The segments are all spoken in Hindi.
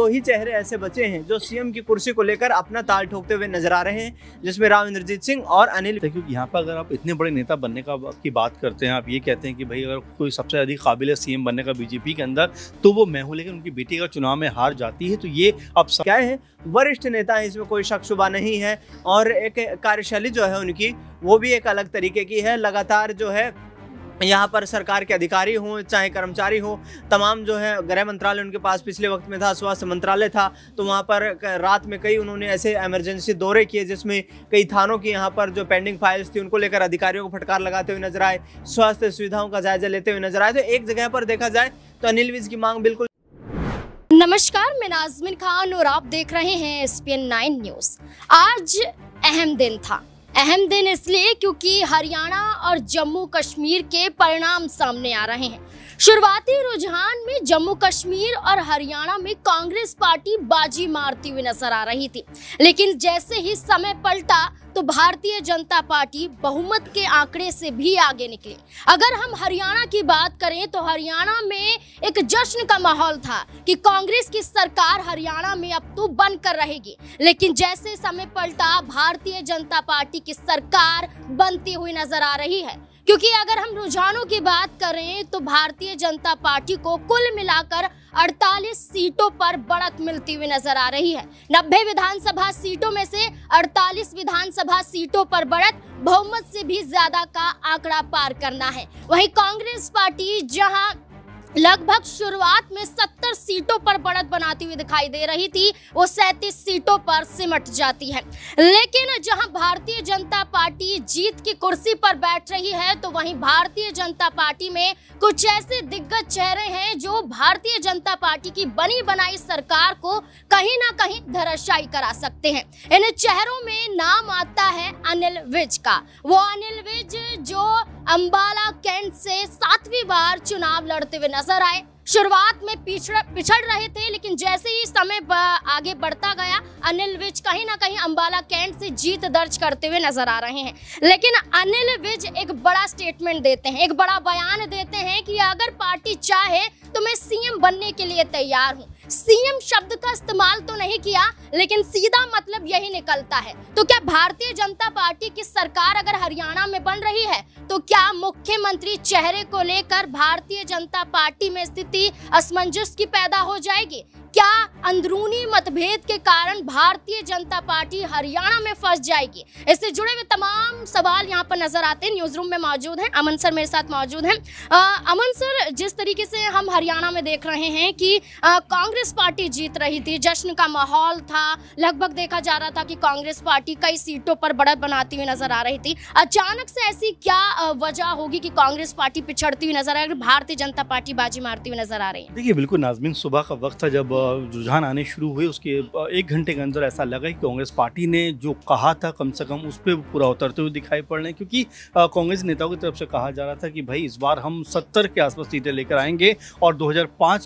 दो ही चेहरे ऐसे बचे हैं जो सीएम की कुर्सी को लेकर अपना ताल ठोकते हुए नजर आ रहे हैं जिसमें राव इंद्रजीत सिंह और अनिल क्योंकि यहाँ पर अगर आप इतने बड़े नेता बनने का की बात करते हैं आप ये कहते हैं कि भाई अगर कोई सबसे अधिक काबिल है सीएम बनने का बीजेपी के अंदर तो वो मैं हूँ लेकिन उनकी बेटी का चुनाव में हार जाती है तो ये अब क्या है वरिष्ठ नेता है इसमें कोई शक शुबा नहीं है और एक कार्यशैली जो है उनकी वो भी एक अलग तरीके की है लगातार जो है यहाँ पर सरकार के अधिकारी हों चाहे कर्मचारी हों तमाम जो है गृह मंत्रालय उनके पास पिछले वक्त में था स्वास्थ्य मंत्रालय था तो वहाँ पर रात में कई उन्होंने ऐसे इमरजेंसी दौरे किए जिसमें कई थानों की यहाँ पर जो पेंडिंग फाइल्स थी उनको लेकर अधिकारियों को फटकार लगाते हुए नजर आए स्वास्थ्य सुविधाओं का जायजा लेते हुए नजर आए तो एक जगह पर देखा जाए तो अनिल विज की मांग बिल्कुल नमस्कार मैं नाजमिन खान और आप देख रहे हैं एस पी न्यूज आज अहम दिन था अहम दिन इसलिए क्योंकि हरियाणा और जम्मू कश्मीर के परिणाम सामने आ रहे हैं शुरुआती रुझान में जम्मू कश्मीर और हरियाणा में कांग्रेस पार्टी बाजी मारती हुई नजर आ रही थी लेकिन जैसे ही समय पलटा तो भारतीय जनता पार्टी बहुमत के आंकड़े से भी आगे निकले अगर हम हरियाणा की बात करें तो हरियाणा में एक जश्न का माहौल था कि कांग्रेस की सरकार हरियाणा में अब तो बन कर रहेगी लेकिन जैसे समय पलटा भारतीय जनता पार्टी की सरकार बनती हुई नजर आ रही है क्योंकि अगर हम रुझानों की बात करें तो भारतीय जनता पार्टी को कुल मिलाकर 48 सीटों पर बढ़त मिलती हुई नजर आ रही है 90 विधानसभा सीटों में से 48 विधानसभा सीटों पर बढ़त बहुमत से भी ज्यादा का आंकड़ा पार करना है वहीं कांग्रेस पार्टी जहां लगभग शुरुआत में 70 सीटों पर बढ़त बनाती हुई दिखाई दे रही थी वो 37 सीटों पर सिमट जाती है लेकिन जहां भारतीय जनता पार्टी जीत की कुर्सी पर बैठ रही है तो वहीं भारतीय जनता पार्टी में कुछ ऐसे दिग्गज चेहरे हैं जो भारतीय जनता पार्टी की बनी बनाई सरकार को कहीं ना कहीं धराशायी करा सकते हैं इन चेहरों में नाम आता है अनिल विज का वो अनिल विज जो अंबाला कैंट से सातवीं बार चुनाव लड़ते हुए नजर आए शुरुआत में पिछड़ पिछड़ रहे थे लेकिन जैसे ही समय आगे बढ़ता गया अनिल विज कहीं ना कहीं अंबाला कैंट से जीत दर्ज करते हुए नजर आ रहे हैं लेकिन अनिल विज एक बड़ा स्टेटमेंट देते हैं एक बड़ा बयान देते हैं कि अगर पार्टी चाहे तो मैं सीएम बनने के लिए तैयार हूँ सीएम शब्द का इस्तेमाल तो नहीं किया लेकिन सीधा मतलब यही निकलता है तो क्या भारतीय जनता पार्टी की सरकार अगर हरियाणा में बन रही है तो क्या मुख्यमंत्री चेहरे को लेकर भारतीय जनता पार्टी में स्थिति असमंजस की पैदा हो जाएगी क्या अंदरूनी मतभेद के कारण भारतीय जनता पार्टी हरियाणा में फंस जाएगी इससे जुड़े हुए तमाम सवाल यहाँ पर नजर आते हैं न्यूज रूम में मौजूद हैं अमन सर मेरे साथ मौजूद हैं अमन सर जिस तरीके से हम हरियाणा में देख रहे हैं कि कांग्रेस पार्टी जीत रही थी जश्न का माहौल था लगभग देखा जा रहा था कि कांग्रेस पार्टी कई सीटों पर बढ़त बनाती हुई नजर आ रही थी अचानक से ऐसी क्या वजह होगी कि कांग्रेस पार्टी पिछड़ती हुई नजर आ रही भारतीय जनता पार्टी बाजी मारती हुई नजर आ रही है देखिए बिल्कुल नाजमीन सुबह का वक्त था जब रुझान आने शुरू हुए उसके एक घंटे के अंदर ऐसा लगा कि कांग्रेस पार्टी ने जो कहा था कम से कम उस पर पूरा उतरते हुए दिखाई पड़ रहे हैं क्योंकि कांग्रेस नेताओं की तरफ से कहा जा रहा था कि भाई इस बार हम सत्तर के आसपास सीटें लेकर आएंगे और दो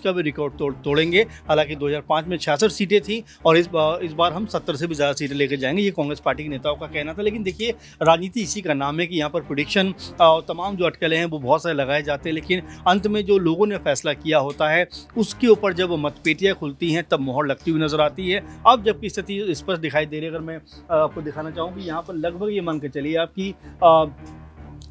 का भी रिकॉर्ड तोड़ तोड़ेंगे हालांकि दो में छियासठ सीटें थी और इस बार इस बार हम सत्तर से भी ज़्यादा सीटें लेकर जाएंगे ये कांग्रेस पार्टी के नेताओं का कहना था लेकिन देखिए राजनीति इसी का नाम है कि यहाँ पर प्रोडिक्शन और तमाम जो अटकलें हैं वो बहुत सारे लगाए जाते हैं लेकिन अंत में जो लोगों ने फैसला किया होता है उसके ऊपर जब मतपेटियाँ खुलती हैं तब मोहर लगती हुई नज़र आती है अब जबकि स्थिति स्पष्ट दिखाई दे रही है अगर मैं आपको दिखाना चाहूँ कि यहाँ पर लगभग ये मान के चलिए आपकी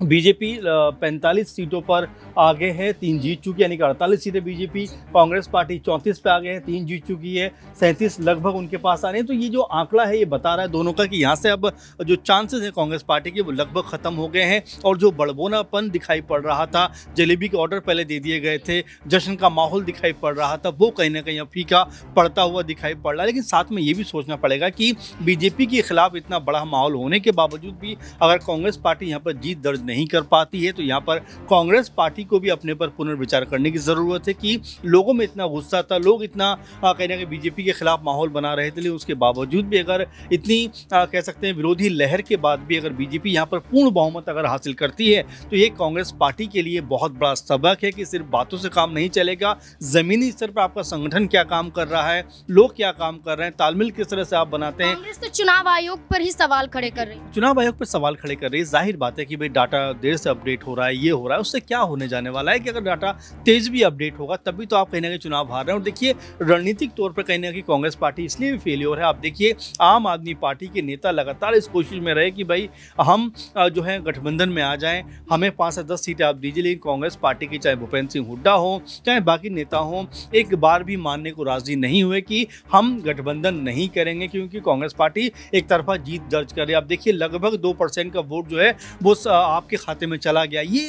बीजेपी 45 सीटों पर आगे है तीन जीत चुकी है यानी कि अड़तालीस सीटें बीजेपी कांग्रेस पार्टी 34 पे आगे है तीन जीत चुकी है सैंतीस लगभग उनके पास आ रहे हैं तो ये जो आंकड़ा है ये बता रहा है दोनों का कि यहाँ से अब जो चांसेस हैं कांग्रेस पार्टी के वो लगभग ख़त्म हो गए हैं और जो बड़बोनापन दिखाई पड़ रहा था जलेबी के ऑर्डर पहले दे दिए गए थे जश्न का माहौल दिखाई पड़ रहा था वो कहीं ना कहीं अब फीका पड़ता हुआ दिखाई पड़ रहा है लेकिन साथ में ये भी सोचना पड़ेगा कि बीजेपी के खिलाफ इतना बड़ा माहौल होने के बावजूद भी अगर कांग्रेस पार्टी यहाँ पर जीत दर्ज नहीं नहीं कर पाती है तो यहाँ पर कांग्रेस पार्टी को भी अपने पर पुनर्विचार करने की ज़रूरत है कि लोगों में इतना गुस्सा था लोग इतना कहीं ना कहीं बीजेपी के खिलाफ माहौल बना रहे थे उसके बावजूद भी अगर इतनी कह सकते हैं विरोधी लहर के बाद भी अगर बीजेपी यहाँ पर पूर्ण बहुमत अगर हासिल करती है तो ये कांग्रेस पार्टी के लिए बहुत बड़ा सबक है कि सिर्फ बातों से काम नहीं चलेगा ज़मीनी स्तर पर आपका संगठन क्या काम कर रहा है लोग क्या काम कर रहे हैं तालमेल किस तरह से आप बनाते हैं तो चुनाव आयोग पर ही सवाल खड़े कर रही है चुनाव आयोग पर सवाल खड़े कर रही है जाहिर बात है कि भाई डाटा डाटा देर से अपडेट हो रहा है ये हो रहा है उससे क्या होने जाने वाला है कि अगर डाटा तेज भी अपडेट होगा तभी तो आप कहीं ना कहीं चुनाव हार रहे हैं और देखिए रणनीतिक तौर पर कहीं ना कहीं कांग्रेस पार्टी इसलिए भी फेल्योर है आप देखिए आम आदमी पार्टी के नेता लगातार इस कोशिश में रहे कि भाई हम जो है गठबंधन में आ जाएं हमें पाँच से दस सीटें आप दीजिए लेकिन कांग्रेस पार्टी की चाहे भूपेंद्र सिंह हुड्डा हो चाहे बाकी नेता हो एक बार भी मानने को राजी नहीं हुए कि हम गठबंधन नहीं करेंगे क्योंकि कांग्रेस पार्टी एक तरफा जीत दर्ज करे आप देखिए लगभग दो परसेंट का वोट जो है वो आप आपके खाते में चला गया ये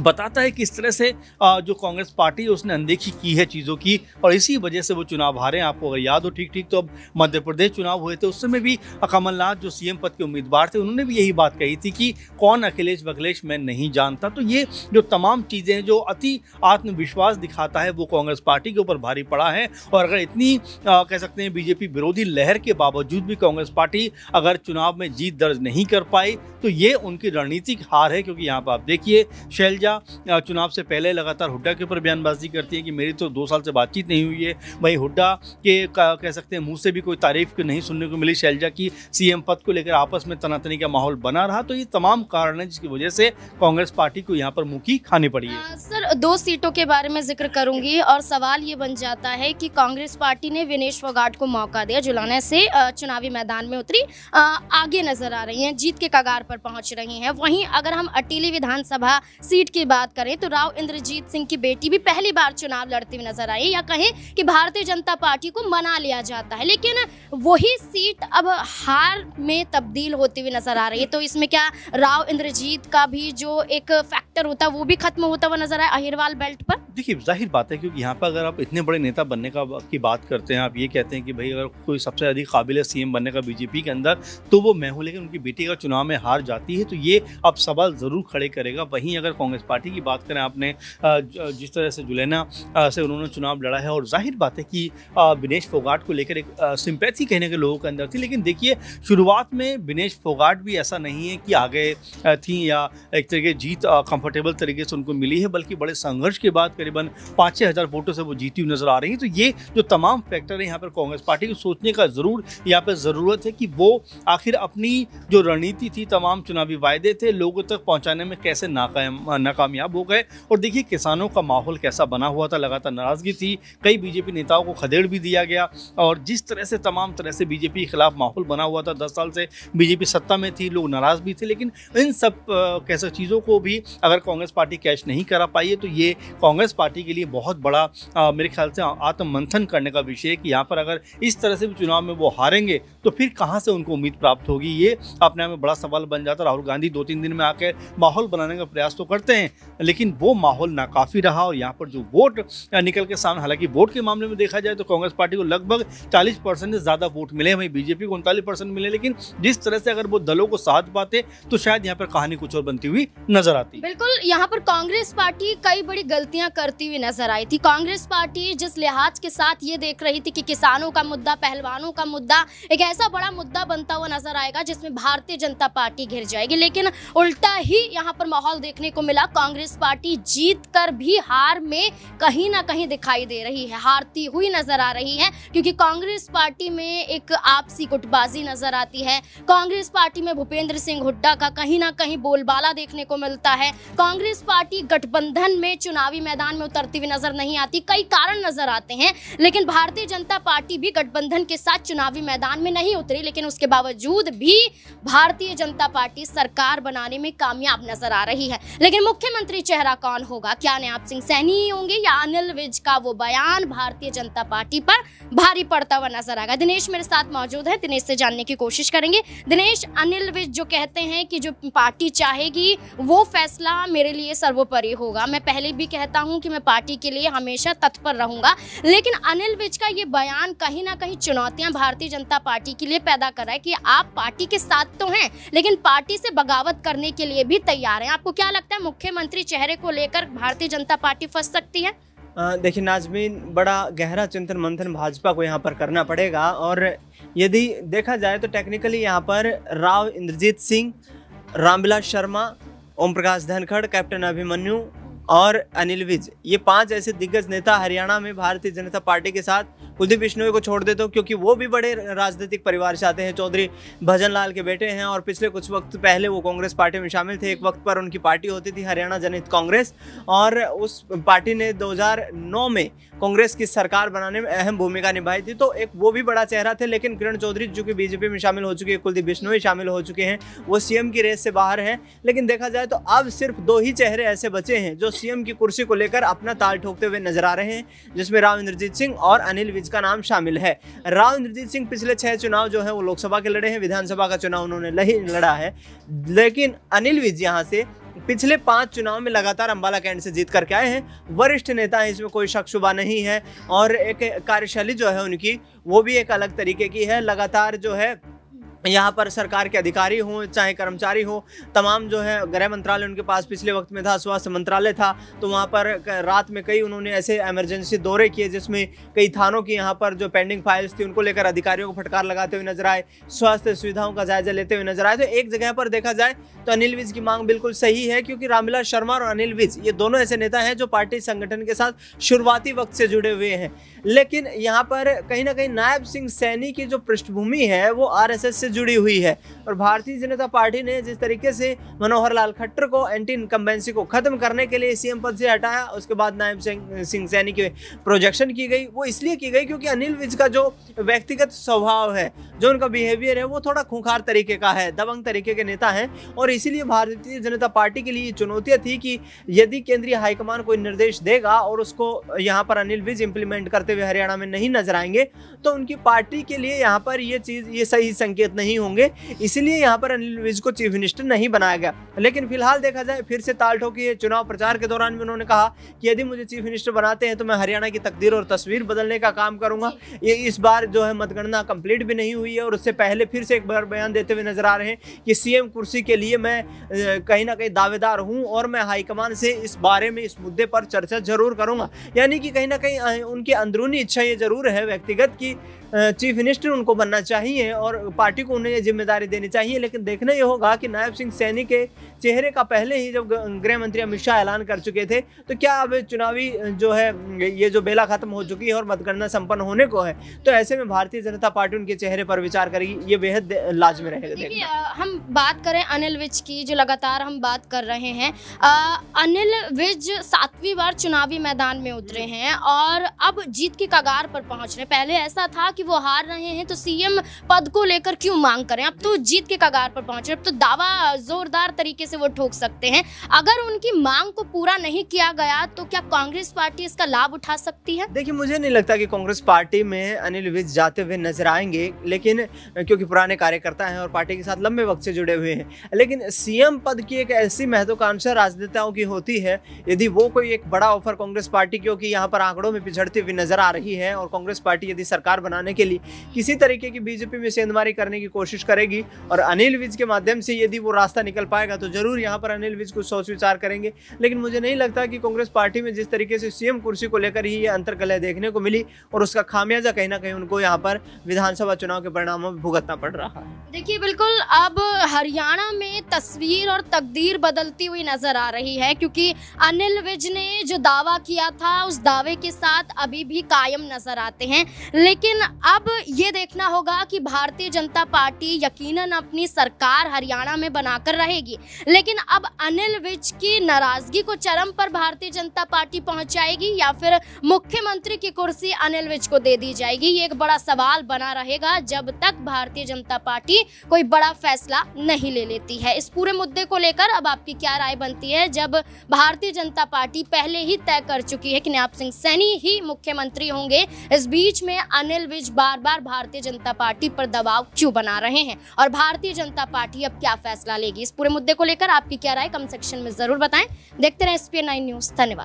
बताता है कि इस तरह से जो कांग्रेस पार्टी है उसने अनदेखी की है चीज़ों की और इसी वजह से वो चुनाव हारे हैं आपको अगर याद हो ठीक ठीक तो अब मध्य प्रदेश चुनाव हुए थे उस समय भी कमलनाथ जो सीएम पद के उम्मीदवार थे उन्होंने भी यही बात कही थी कि कौन अखिलेश बखिलेश मैं नहीं जानता तो ये जो तमाम चीज़ें हैं जो अति आत्मविश्वास दिखाता है वो कांग्रेस पार्टी के ऊपर भारी पड़ा है और अगर इतनी कह सकते हैं बीजेपी विरोधी लहर के बावजूद भी कांग्रेस पार्टी अगर चुनाव में जीत दर्ज नहीं कर पाई तो ये उनकी रणनीतिक हार है क्योंकि यहाँ पर आप देखिए शैल शैलजा चुनाव से पहले लगातार हुड्डा के ऊपर बयानबाजी करती हैं कि मेरी तो दो साल से बातचीत नहीं हुई है भाई हुड्डा के कह सकते हैं मुँह से भी कोई तारीफ नहीं सुनने को मिली शैलजा की सीएम पद को लेकर आपस में तनातनी का माहौल बना रहा तो ये तमाम कारण है जिसकी वजह से कांग्रेस पार्टी को यहाँ पर मुखी खानी पड़ी है हाँ, सर दो सीटों के बारे में जिक्र करूंगी और सवाल ये बन जाता है कि कांग्रेस पार्टी ने विनेश फोगाट को मौका दिया जुलाने से चुनावी मैदान में उतरी आगे नजर आ रही है जीत के कगार पर पहुंच रही है वहीं अगर हम अटीली विधानसभा सीट की बात करें तो राव इंद्रजीत सिंह की बेटी भी पहली बार चुनाव लड़ती हुई नजर आई या कहें कि भारतीय जनता पार्टी को मना लिया जाता है लेकिन वही सीट अब हार में तब्दील होती हुई नजर आ रही है तो इसमें क्या राव इंद्रजीत का भी जो एक फैक्टर होता है वो भी खत्म होता हुआ नजर आया अहिरवाल बेल्ट पर देखिए जाहिर बात है क्योंकि यहाँ पर अगर आप इतने बड़े नेता बनने का की बात करते हैं आप ये कहते हैं कि भाई अगर कोई सबसे अधिक काबिल सीएम बनने का बीजेपी के अंदर तो वो मैं हूँ लेकिन उनकी बेटी का चुनाव में हार जाती है तो ये अब सवाल ज़रूर खड़े करेगा वहीं अगर कांग्रेस पार्टी की बात करें आपने जिस तरह से जुलैना से उन्होंने चुनाव लड़ा है और जाहिर बात है कि विनेश फोगाट को लेकर एक सिंपैथी कहने के लोगों के अंदर थी लेकिन देखिए शुरुआत में विनेश फोगाट भी ऐसा नहीं है कि आगे थी या एक तरीके जीत कंफर्टेबल तरीके से उनको मिली है बल्कि बड़े संघर्ष के बाद करीबन पाँच छः हज़ार वोटों से वो जीती हुई नज़र आ रही है तो ये जो तमाम फैक्टर है यहाँ पर कांग्रेस पार्टी को सोचने का ज़रूर यहाँ पर ज़रूरत है कि वो आखिर अपनी जो रणनीति थी तमाम चुनावी वायदे थे लोगों तक पहुँचाने में कैसे नाकाम नाकामयाब हो गए और देखिए किसानों का माहौल कैसा बना हुआ था लगातार नाराज़गी थी कई बीजेपी नेताओं को खदेड़ भी दिया गया और जिस तरह से तमाम तरह से बीजेपी के खिलाफ माहौल बना हुआ था दस साल से बीजेपी सत्ता में थी लोग नाराज़ भी थे लेकिन इन सब कैसे चीज़ों को भी अगर कांग्रेस पार्टी कैश नहीं करा पाई है तो ये कांग्रेस कांग्रेस पार्टी के लिए बहुत बड़ा आ, मेरे ख्याल से आत्ममंथन करने का विषय है कि यहाँ पर अगर इस तरह से भी चुनाव में वो हारेंगे तो फिर कहाँ से उनको उम्मीद प्राप्त होगी ये अपने आप में बड़ा सवाल बन जाता है राहुल गांधी दो तीन दिन में आकर माहौल बनाने का प्रयास तो करते हैं लेकिन वो माहौल नाकाफी रहा और यहाँ पर जो वोट निकल के सामने हालांकि वोट के मामले में देखा जाए तो कांग्रेस पार्टी को लगभग चालीस परसेंट से ज़्यादा वोट मिले वहीं बीजेपी को उनतालीस परसेंट मिले लेकिन जिस तरह से अगर वो दलों को साथ पाते तो शायद यहाँ पर कहानी कुछ और बनती हुई नजर आती बिल्कुल यहाँ पर कांग्रेस पार्टी कई बड़ी गलतियां कर करती हुई नजर आई थी कांग्रेस पार्टी जिस लिहाज के साथ ये देख रही थी कि किसानों का मुद्दा पहलवानों का मुद्दा एक ऐसा बड़ा मुद्दा बनता हुआ नजर आएगा जिसमें भारतीय जनता पार्टी घिर जाएगी लेकिन उल्टा ही यहाँ पर माहौल देखने को मिला कांग्रेस पार्टी जीत कर भी हार में कहीं ना कहीं दिखाई दे रही है हारती हुई नजर आ रही है क्योंकि कांग्रेस पार्टी में एक आपसी गुटबाजी नजर आती है कांग्रेस पार्टी में भूपेंद्र सिंह हुड्डा का कहीं ना कहीं बोलबाला देखने को मिलता है कांग्रेस पार्टी गठबंधन में चुनावी मैदान मैदान में उतरती हुई नजर नहीं आती कई कारण नजर आते हैं लेकिन भारतीय जनता पार्टी भी गठबंधन के साथ चुनावी मैदान में नहीं उतरी लेकिन उसके बावजूद भी भारतीय जनता पार्टी सरकार बनाने में कामयाब नजर आ रही है लेकिन मुख्यमंत्री चेहरा कौन होगा क्या नयाब सिंह सैनी होंगे या अनिल विज का वो बयान भारतीय जनता पार्टी पर भारी पड़ता हुआ नजर आएगा दिनेश मेरे साथ मौजूद है दिनेश से जानने की कोशिश करेंगे दिनेश अनिल विज जो कहते हैं कि जो पार्टी चाहेगी वो फैसला मेरे लिए सर्वोपरि होगा मैं पहले भी कहता हूं कि मैं पार्टी के लिए हमेशा तत्पर रहूंगा लेकिन अनिल विज का ये बयान कहीं ना कहीं चुनौतियां भारतीय जनता पार्टी के लिए पैदा कर रहा है कि आप पार्टी के साथ तो हैं लेकिन पार्टी से बगावत करने के लिए भी तैयार हैं आपको क्या लगता है मुख्यमंत्री चेहरे को लेकर भारतीय जनता पार्टी फंस सकती है देखिए नाजमीन बड़ा गहरा चिंतन मंथन भाजपा को यहाँ पर करना पड़ेगा और यदि देखा जाए तो टेक्निकली यहाँ पर राव इंद्रजीत सिंह रामविलास शर्मा ओम प्रकाश धनखड़ कैप्टन अभिमन्यु और अनिल विज ये पांच ऐसे दिग्गज नेता हरियाणा में भारतीय जनता पार्टी के साथ कुलदीप बिश्नोई को छोड़ देता हूँ क्योंकि वो भी बड़े राजनीतिक परिवार से आते हैं चौधरी भजन लाल के बेटे हैं और पिछले कुछ वक्त पहले वो कांग्रेस पार्टी में शामिल थे एक वक्त पर उनकी पार्टी होती थी हरियाणा जनहित कांग्रेस और उस पार्टी ने दो में कांग्रेस की सरकार बनाने में अहम भूमिका निभाई थी तो एक वो भी बड़ा चेहरा थे लेकिन किरण चौधरी जो कि बीजेपी में शामिल हो चुके हैं कुलदीप बिश्नोई शामिल हो चुके हैं वो सीएम की रेस से बाहर हैं लेकिन देखा जाए तो अब सिर्फ दो ही चेहरे ऐसे बचे हैं जो सीएम की कुर्सी को लेकर अपना ताल ठोकते हुए नजर आ रहे हैं जिसमें राव इंद्रजीत सिंह और अनिल विज उसका नाम शामिल है राव इंद्रजीत सिंह पिछले छह चुनाव जो है वो लोकसभा के लड़े हैं विधानसभा का चुनाव उन्होंने लड़ा है लेकिन अनिल विज यहाँ से पिछले पांच चुनाव में लगातार अंबाला कैंट से जीत करके आए हैं वरिष्ठ नेता हैं इसमें कोई शक शुबा नहीं है और एक कार्यशैली जो है उनकी वो भी एक अलग तरीके की है लगातार जो है यहाँ पर सरकार के अधिकारी हों चाहे कर्मचारी हों तमाम जो है गृह मंत्रालय उनके पास पिछले वक्त में था स्वास्थ्य मंत्रालय था तो वहाँ पर रात में कई उन्होंने ऐसे एमरजेंसी दौरे किए जिसमें कई थानों की यहाँ पर जो पेंडिंग फाइल्स थी उनको लेकर अधिकारियों को फटकार लगाते हुए नजर आए स्वास्थ्य सुविधाओं का जायजा लेते हुए नजर आए तो एक जगह पर देखा जाए तो अनिल विज की मांग बिल्कुल सही है क्योंकि रामविलास शर्मा और अनिल विज ये दोनों ऐसे नेता हैं जो पार्टी संगठन के साथ शुरुआती वक्त से जुड़े हुए हैं लेकिन यहाँ पर कहीं ना कहीं नायब सिंह सैनी की जो पृष्ठभूमि है वो आर से जुड़ी हुई है और भारतीय जनता पार्टी ने जिस तरीके से मनोहर लाल खट्टर को एंटी इनकम्बेंसी को ख़त्म करने के लिए सीएम पद से हटाया उसके बाद नायब सिंह सैनी की प्रोजेक्शन की गई वो इसलिए की गई क्योंकि अनिल विज का जो व्यक्तिगत स्वभाव है जो उनका बिहेवियर है वो थोड़ा खूंखार तरीके का है दबंग तरीके के नेता हैं और इसीलिए भारतीय जनता पार्टी के लिए चुनौतियाँ थी कि यदि केंद्रीय हाईकमान कोई निर्देश देगा और उसको यहाँ पर अनिल विज इम्प्लीमेंट करते हुए हरियाणा में नहीं नजर आएंगे तो उनकी पार्टी के लिए यहाँ पर ये चीज़ ये सही संकेत नहीं नहीं होंगे इसीलिए यहाँ पर अनिल विज को चीफ मिनिस्टर नहीं बनाया गया लेकिन फिलहाल देखा जाए फिर से ताल ठोकी है चुनाव प्रचार के दौरान भी उन्होंने कहा कि यदि मुझे चीफ मिनिस्टर बनाते हैं तो मैं हरियाणा की तकदीर और तस्वीर बदलने का काम करूंगा ये इस बार जो है मतगणना कंप्लीट भी नहीं हुई है और उससे पहले फिर से एक बार बयान देते हुए नजर आ रहे हैं कि सीएम कुर्सी के लिए मैं कहीं ना कहीं दावेदार हूँ और मैं हाईकमान से इस बारे में इस मुद्दे पर चर्चा जरूर करूंगा यानी कि कहीं ना कहीं उनकी अंदरूनी इच्छा ये जरूर है व्यक्तिगत की चीफ मिनिस्टर उनको बनना चाहिए और पार्टी को उन्हें ये जिम्मेदारी देनी चाहिए लेकिन देखना ये होगा कि नायब सिंह सैनी के चेहरे का पहले ही जब गृह मंत्री अमित शाह ऐलान कर चुके थे तो क्या अब चुनावी जो है ये जो बेला खत्म हो चुकी है और मतगणना संपन्न होने को है तो ऐसे में भारतीय जनता पार्टी उनके चेहरे पर विचार करेगी ये बेहद लाजमी रहेगा हम बात करें अनिल विज की जो लगातार हम बात कर रहे हैं अनिल विज सातवीं बार चुनावी मैदान में उतरे हैं और अब जीत की कगार पर पहुंच रहे पहले ऐसा था कि कि वो हार रहे हैं तो सीएम पद को लेकर क्यों मांग करें अब तो जीत के कगार पर पहुंचे अब तो दावा जोरदार तरीके से वो ठोक सकते हैं अगर उनकी मांग को पूरा नहीं किया गया तो क्या कांग्रेस पार्टी इसका लाभ उठा सकती है देखिए मुझे नहीं लगता कि कांग्रेस पार्टी में अनिल विज जाते हुए नजर आएंगे लेकिन क्योंकि पुराने कार्यकर्ता हैं और पार्टी के साथ लंबे वक्त से जुड़े हुए हैं लेकिन सीएम पद की एक ऐसी महत्वाकांक्षा राजनेताओं की होती है यदि वो कोई एक बड़ा ऑफर कांग्रेस पार्टी क्योंकि यहाँ पर आंकड़ों में पिछड़ती हुई नजर आ रही है और कांग्रेस पार्टी यदि सरकार बनाने करने के लिए किसी तरीके की बीजेपी में सेंधमारी करने की कोशिश करेगी और अनिल विज के माध्यम से यदि वो रास्ता निकल पाएगा तो जरूर यहाँ पर अनिल विज कुछ सोच विचार करेंगे लेकिन मुझे नहीं लगता कि कांग्रेस पार्टी में जिस तरीके से सीएम कुर्सी को लेकर ही ये अंतर्कलह देखने को मिली और उसका खामियाजा कहीं ना कहीं उनको यहाँ पर विधानसभा चुनाव के परिणामों में भुगतना पड़ रहा है देखिए बिल्कुल अब हरियाणा में तस्वीर और तकदीर बदलती हुई नजर आ रही है क्योंकि अनिल विज ने जो दावा किया था उस दावे के साथ अभी भी कायम नजर आते हैं लेकिन अब ये देखना होगा कि भारतीय जनता पार्टी यकीनन अपनी सरकार हरियाणा में बनाकर रहेगी लेकिन अब अनिल विज की नाराजगी को चरम पर भारतीय जनता पार्टी पहुंचाएगी या फिर मुख्यमंत्री की कुर्सी अनिल विज को दे दी जाएगी ये एक बड़ा सवाल बना रहेगा जब तक भारतीय जनता पार्टी कोई बड़ा फैसला नहीं ले लेती है इस पूरे मुद्दे को लेकर अब आपकी क्या राय बनती है जब भारतीय जनता पार्टी पहले ही तय कर चुकी है कि नयाब सिंह सैनी ही मुख्यमंत्री होंगे इस बीच में अनिल विज बार बार भारतीय जनता पार्टी पर दबाव क्यों बना रहे हैं और भारतीय जनता पार्टी अब क्या फैसला लेगी इस पूरे मुद्दे को लेकर आपकी क्या राय कमेंट सेक्शन में जरूर बताएं देखते रहे एस न्यूज धन्यवाद